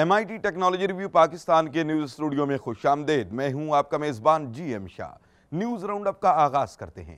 M I T technology review Pakistan کے news studio میں خوش آمدید میں ہوں آپ کا میزبان G M Shah news round up کا آغاز کرتے ہیں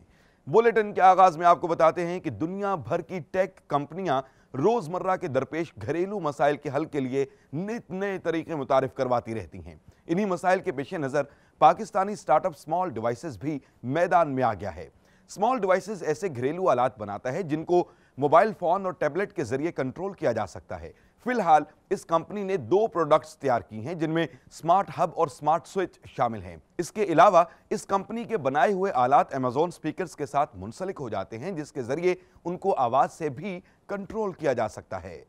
بولیٹن کے آغاز میں آپ کو بتاتے ہیں کہ دنیا بھر کی ٹیک کمپنیاں روز مرہ کے درپیش گھریلو مسائل کے حل کے لیے نت نئے طریقے متعارف کرواتی رہتی ہیں انہی مسائل کے پیش نظر Pakistani start up small devices بھی میدان میں آ گیا ہے سمال ڈیوائسز ایسے گھریلو آلات بناتا ہے جن کو موبائل فون اور ٹیبلٹ کے ذریعے کنٹرول کیا جا سکتا ہے فی الحال اس کمپنی نے دو پروڈکٹس تیار کی ہیں جن میں سمارٹ ہب اور سمارٹ سوئچ شامل ہیں اس کے علاوہ اس کمپنی کے بنائے ہوئے آلات ایمازون سپیکرز کے ساتھ منسلک ہو جاتے ہیں جس کے ذریعے ان کو آواز سے بھی کنٹرول کیا جا سکتا ہے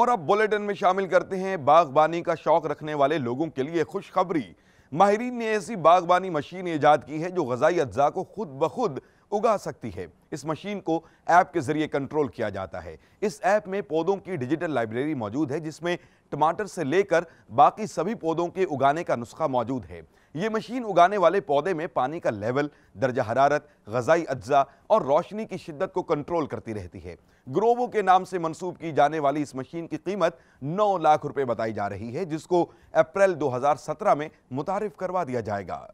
اور اب بولیٹن میں شامل کرتے ہیں باغبانی کا شوق رکھنے والے لوگوں کے لیے خوشخبری ماہرین نے ایسی باغبانی مشین ایجاد کی ہے جو غزائی اجزاء کو خود بخود اگا سکتی ہے اس مشین کو ایپ کے ذریعے کنٹرول کیا جاتا ہے اس ایپ میں پودوں کی ڈیجیٹل لائبریری موجود ہے جس میں ٹماٹر سے لے کر باقی سبھی پودوں کے اگانے کا نسخہ موجود ہے یہ مشین اگانے والے پودے میں پانی کا لیول درجہ حرارت غذائی اجزاء اور روشنی کی شدت کو کنٹرول کرتی رہتی ہے گروبو کے نام سے منسوب کی جانے والی اس مشین کی قیمت نو لاکھ روپے بتائی جا رہی ہے جس کو اپریل دو ہزار سترہ میں متعارف کروا دیا جائے گا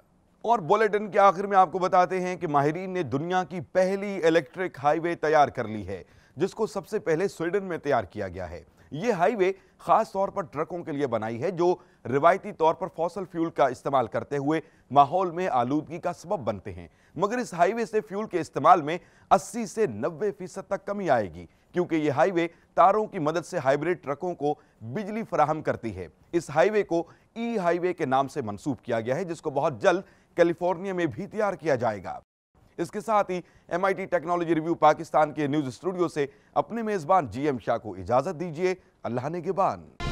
اور بولیٹن کے آخر میں آپ کو بتاتے ہیں کہ ماہرین نے دنیا کی پہلی الیکٹرک ہائی وے تیار کر لی ہے جس کو سب سے پہلے سویڈن میں تیار کیا گیا ہے یہ ہائی وے خاص طور پر ٹرکوں کے لیے بنائی ہے جو روایتی طور پر فوسل فیول کا استعمال کرتے ہوئے ماحول میں آلودگی کا سبب بنتے ہیں مگر اس ہائی وے سے فیول کے استعمال میں اسی سے نوے فیصد تک کمی آئے گی کیونکہ یہ ہائی وے تاروں کی مدد سے ہائبریڈ ٹرکوں کو بجلی فراہم کرتی ہے اس ہائی وے کو ای ہائی وے کے نام سے منسوب کیا گیا ہے جس کو بہت جلد کیلیفورنیا میں بھی تیار کیا جائے گا اس کے ساتھ ہی M I T technology review Pakistan کے نیوز اسٹوڈیو سے اپنے میزبان جی ایم شاہ کو اجازت دیجیے اللہ نے